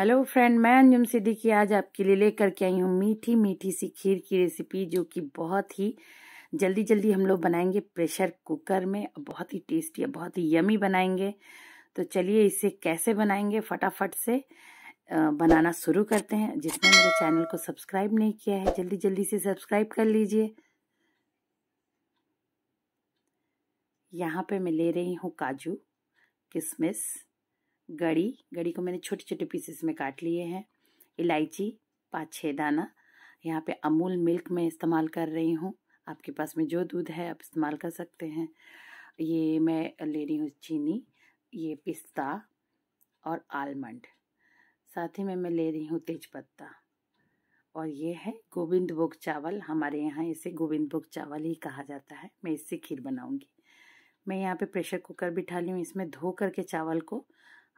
hello friend मैं अंजुम सिद्दीकी आज आपके लिए लेकर के आई हूँ मीठी मीठी सी खीर की रेसिपी जो कि बहुत ही जल्दी जल्दी हम लोग बनाएंगे प्रेशर कुकर में बहुत ही टेस्टी और बहुत ही यमी बनाएंगे तो चलिए इसे कैसे बनाएंगे फटाफट से बनाना शुरू करते हैं जिसने मेरे चैनल को सब्सक्राइब नहीं किया है जल्दी जल्दी से सब्सक्राइब कर लीजिए यहाँ पर मैं ले रही हूँ काजू किशमिश गड़ी गड़ी को मैंने छोटे छोटे पीसेस में काट लिए हैं इलायची पाँच छः दाना यहाँ पे अमूल मिल्क मैं इस्तेमाल कर रही हूँ आपके पास में जो दूध है आप इस्तेमाल कर सकते हैं ये मैं ले रही हूँ चीनी ये पिस्ता और आलमंड साथ ही में मैं ले रही हूँ तेजपत्ता और ये है गोविंद भोग चावल हमारे यहाँ इसे गोविंद भोग चावल ही कहा जाता है मैं इससे खीर बनाऊँगी मैं यहाँ पे प्रेशर कुकर बिठा ली हूँ इसमें धो करके चावल को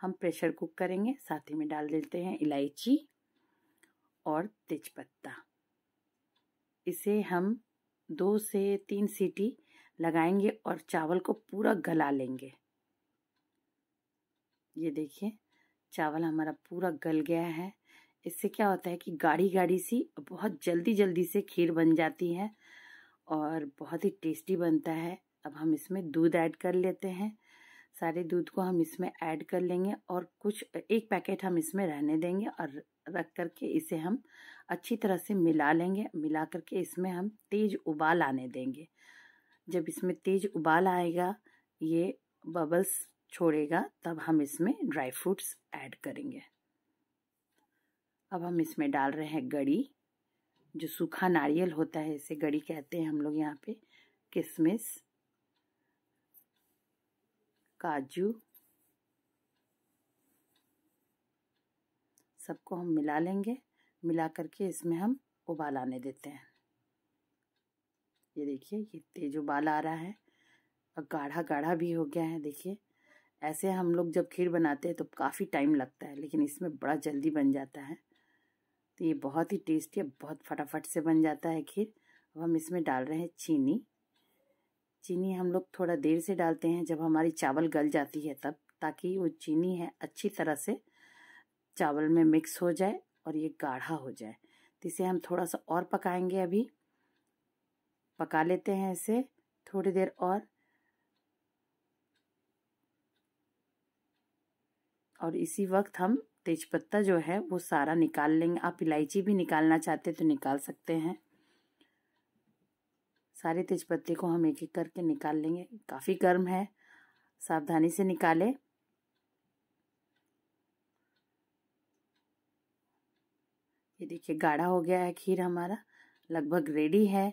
हम प्रेशर कुक करेंगे साथ ही में डाल देते हैं इलायची और तेजपत्ता इसे हम दो से तीन सीटी लगाएंगे और चावल को पूरा गला लेंगे ये देखिए चावल हमारा पूरा गल गया है इससे क्या होता है कि गाढ़ी गाढ़ी सी बहुत जल्दी जल्दी से खीर बन जाती है और बहुत ही टेस्टी बनता है अब हम इसमें दूध ऐड कर लेते हैं सारे दूध को हम इसमें ऐड कर लेंगे और कुछ एक पैकेट हम इसमें रहने देंगे और रख करके इसे हम अच्छी तरह से मिला लेंगे मिला करके इसमें हम तेज़ उबाल आने देंगे जब इसमें तेज़ उबाल आएगा ये बबल्स छोड़ेगा तब हम इसमें ड्राई फ्रूट्स ऐड करेंगे अब हम इसमें डाल रहे हैं गड़ी जो सूखा नारियल होता है इसे गड़ी कहते हैं हम लोग यहाँ पे किशमिश काजू सबको हम मिला लेंगे मिला करके इसमें हम उबाल आने देते हैं ये देखिए ये तेज उबाल आ रहा है और गाढ़ा गाढ़ा भी हो गया है देखिए ऐसे हम लोग जब खीर बनाते हैं तो काफ़ी टाइम लगता है लेकिन इसमें बड़ा जल्दी बन जाता है तो ये बहुत ही टेस्टी और बहुत फटाफट से बन जाता है खीर अब हम इसमें डाल रहे हैं चीनी चीनी हम लोग थोड़ा देर से डालते हैं जब हमारी चावल गल जाती है तब ताकि वो चीनी है अच्छी तरह से चावल में मिक्स हो जाए और ये गाढ़ा हो जाए तो इसे हम थोड़ा सा और पकाएंगे अभी पका लेते हैं इसे थोड़ी देर और और इसी वक्त हम तेजपत्ता जो है वो सारा निकाल लेंगे आप इलायची भी निकालना चाहते तो निकाल सकते हैं सारे तेजपत्ते को हम एक एक करके निकाल लेंगे काफ़ी गर्म है सावधानी से निकालें ये देखिए गाढ़ा हो गया है खीर हमारा लगभग रेडी है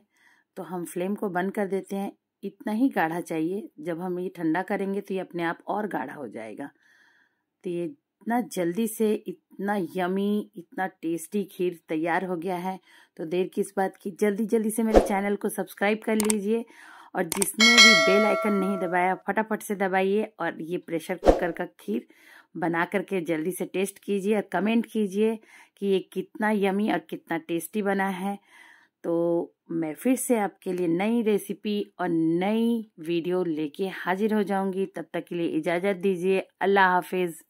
तो हम फ्लेम को बंद कर देते हैं इतना ही गाढ़ा चाहिए जब हम ये ठंडा करेंगे तो ये अपने आप और गाढ़ा हो जाएगा तो ये इतना जल्दी से इत... इतना यमी इतना टेस्टी खीर तैयार हो गया है तो देर किस बात की जल्दी जल्दी से मेरे चैनल को सब्सक्राइब कर लीजिए और जिसने भी बेल आइकन नहीं दबाया फटाफट से दबाइए और ये प्रेशर कुकर का खीर बना करके जल्दी से टेस्ट कीजिए और कमेंट कीजिए कि ये कितना यमी और कितना टेस्टी बना है तो मैं फिर से आपके लिए नई रेसिपी और नई वीडियो लेके हाजिर हो जाऊंगी तब तक के लिए इजाज़त दीजिए अल्लाह हाफिज़